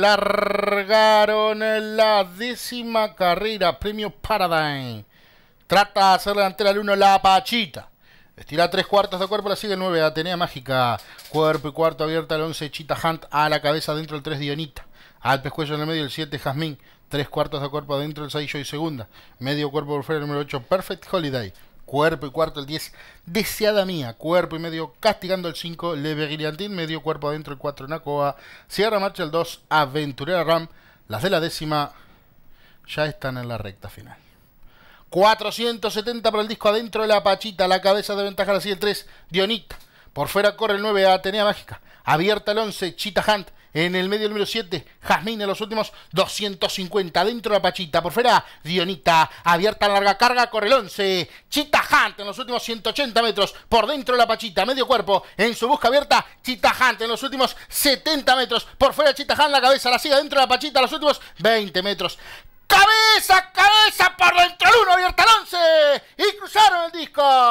Largaron la décima carrera, premio Paradigm. Trata de hacer delantera al 1 la Pachita. Estira tres cuartos de cuerpo, la sigue 9, Atenea Mágica. Cuerpo y cuarto abierta El 11, Chita Hunt a la cabeza dentro El 3, Dionita. Al pescuezo en el medio el 7, Jazmín. Tres cuartos de cuerpo adentro el 6, y segunda. Medio cuerpo por fuera el número 8, Perfect Holiday cuerpo y cuarto el 10, deseada mía, cuerpo y medio, castigando el 5, Leve Brillantín, medio cuerpo adentro el 4 Nacoa, Sierra Marcha el 2, Aventurera Ram, las de la décima ya están en la recta final. 470 para el disco adentro de la Pachita, la cabeza de ventaja la sigue el 3, Dionit, por fuera corre el 9 Atenea Mágica, abierta el 11, Cheetah Hunt, en el medio número 7, Jazmín en los últimos 250. Dentro de la Pachita. Por fuera, Dionita. Abierta larga carga, corre el 11. Chita Hunt en los últimos 180 metros. Por dentro de la Pachita. Medio cuerpo. En su busca abierta, Chita Hunt en los últimos 70 metros. Por fuera, Chita Hunt la cabeza. La sigue dentro de la Pachita. En Los últimos 20 metros cabeza, cabeza por dentro el 1, abierta el 11 y cruzaron el disco.